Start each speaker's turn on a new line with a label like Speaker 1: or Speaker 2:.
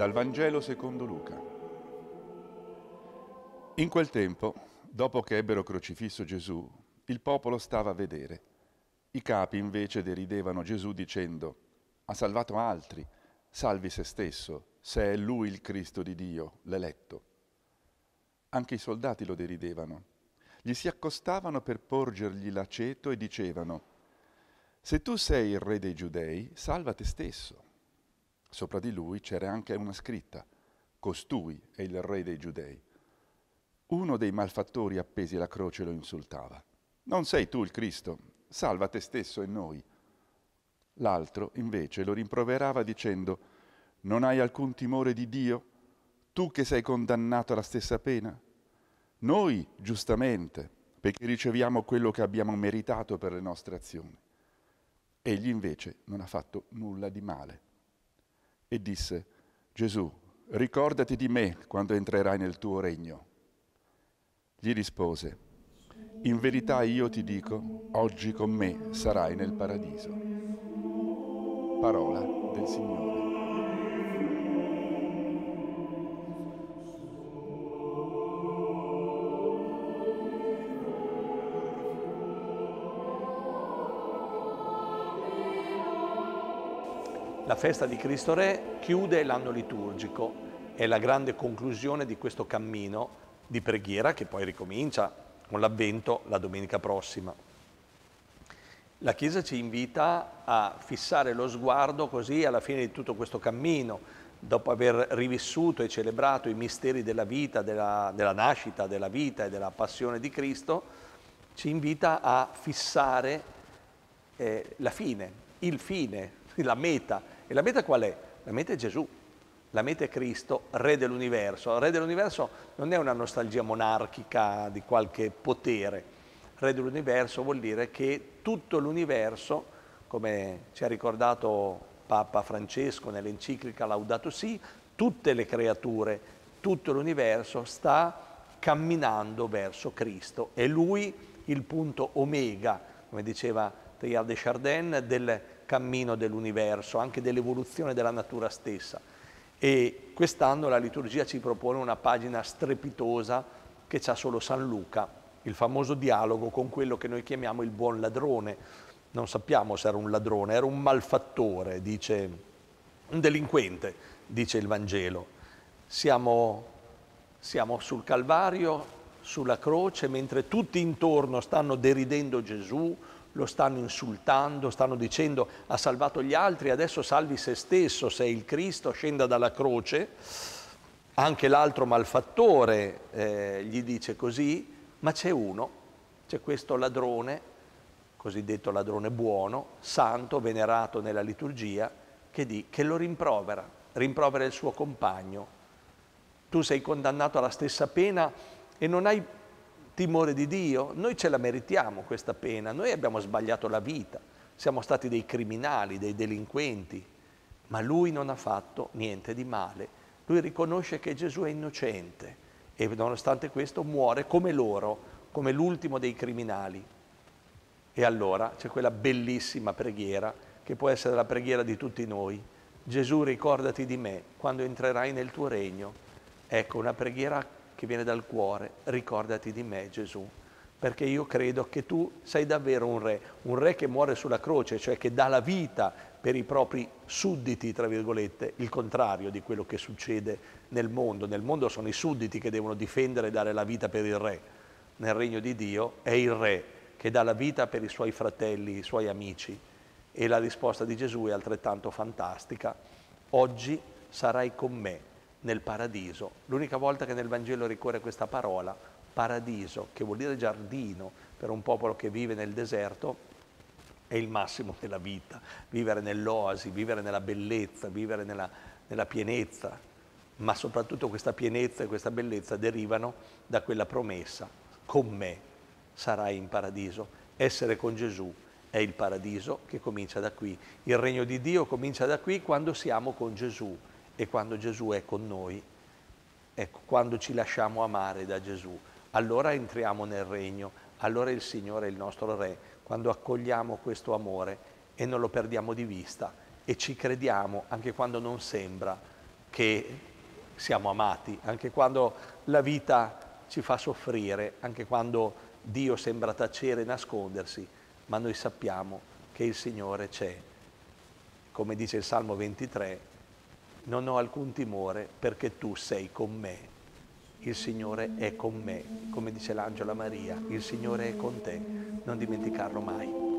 Speaker 1: Dal Vangelo secondo Luca. In quel tempo, dopo che ebbero crocifisso Gesù, il popolo stava a vedere. I capi invece deridevano Gesù dicendo, ha salvato altri, salvi se stesso, se è lui il Cristo di Dio, l'eletto. Anche i soldati lo deridevano. Gli si accostavano per porgergli l'aceto e dicevano, se tu sei il re dei giudei, salva te stesso. Sopra di lui c'era anche una scritta, Costui è il re dei giudei. Uno dei malfattori appesi alla croce lo insultava. Non sei tu il Cristo, salva te stesso e noi. L'altro invece lo rimproverava dicendo, non hai alcun timore di Dio, tu che sei condannato alla stessa pena? Noi, giustamente, perché riceviamo quello che abbiamo meritato per le nostre azioni. Egli invece non ha fatto nulla di male e disse, Gesù, ricordati di me quando entrerai nel tuo regno. Gli rispose, in verità io ti dico, oggi con me sarai nel paradiso. Parola del Signore.
Speaker 2: La festa di Cristo Re chiude l'anno liturgico, è la grande conclusione di questo cammino di preghiera che poi ricomincia con l'avvento la domenica prossima. La Chiesa ci invita a fissare lo sguardo così alla fine di tutto questo cammino, dopo aver rivissuto e celebrato i misteri della vita, della, della nascita, della vita e della passione di Cristo, ci invita a fissare eh, la fine, il fine, la meta, e la meta qual è? La meta è Gesù, la meta è Cristo, Re dell'universo. Re dell'universo non è una nostalgia monarchica di qualche potere. Re dell'universo vuol dire che tutto l'universo, come ci ha ricordato Papa Francesco nell'enciclica Laudato Si, tutte le creature, tutto l'universo sta camminando verso Cristo. È Lui il punto omega, come diceva Teilhard de Chardin, del cammino dell'universo, anche dell'evoluzione della natura stessa. E quest'anno la liturgia ci propone una pagina strepitosa che c'ha solo San Luca, il famoso dialogo con quello che noi chiamiamo il buon ladrone. Non sappiamo se era un ladrone, era un malfattore, dice un delinquente, dice il Vangelo. Siamo, siamo sul Calvario, sulla croce, mentre tutti intorno stanno deridendo Gesù, lo stanno insultando, stanno dicendo ha salvato gli altri, adesso salvi se stesso, se il Cristo, scenda dalla croce. Anche l'altro malfattore eh, gli dice così, ma c'è uno, c'è questo ladrone, cosiddetto ladrone buono, santo, venerato nella liturgia, che, di, che lo rimprovera, rimprovera il suo compagno. Tu sei condannato alla stessa pena e non hai timore di Dio, noi ce la meritiamo questa pena, noi abbiamo sbagliato la vita, siamo stati dei criminali, dei delinquenti, ma lui non ha fatto niente di male. Lui riconosce che Gesù è innocente e nonostante questo muore come loro, come l'ultimo dei criminali. E allora c'è quella bellissima preghiera che può essere la preghiera di tutti noi. Gesù ricordati di me quando entrerai nel tuo regno. Ecco, una preghiera che viene dal cuore, ricordati di me Gesù, perché io credo che tu sei davvero un re, un re che muore sulla croce, cioè che dà la vita per i propri sudditi, tra virgolette, il contrario di quello che succede nel mondo. Nel mondo sono i sudditi che devono difendere e dare la vita per il re. Nel regno di Dio è il re che dà la vita per i suoi fratelli, i suoi amici. E la risposta di Gesù è altrettanto fantastica. Oggi sarai con me nel paradiso. L'unica volta che nel Vangelo ricorre questa parola, paradiso, che vuol dire giardino per un popolo che vive nel deserto, è il massimo della vita, vivere nell'oasi, vivere nella bellezza, vivere nella, nella pienezza, ma soprattutto questa pienezza e questa bellezza derivano da quella promessa, con me sarai in paradiso. Essere con Gesù è il paradiso che comincia da qui. Il regno di Dio comincia da qui quando siamo con Gesù e quando Gesù è con noi, ecco, quando ci lasciamo amare da Gesù, allora entriamo nel regno, allora il Signore è il nostro Re, quando accogliamo questo amore e non lo perdiamo di vista e ci crediamo anche quando non sembra che siamo amati, anche quando la vita ci fa soffrire, anche quando Dio sembra tacere e nascondersi, ma noi sappiamo che il Signore c'è. Come dice il Salmo 23, non ho alcun timore perché tu sei con me. Il Signore è con me, come dice l'angela Maria, il Signore è con te, non dimenticarlo mai.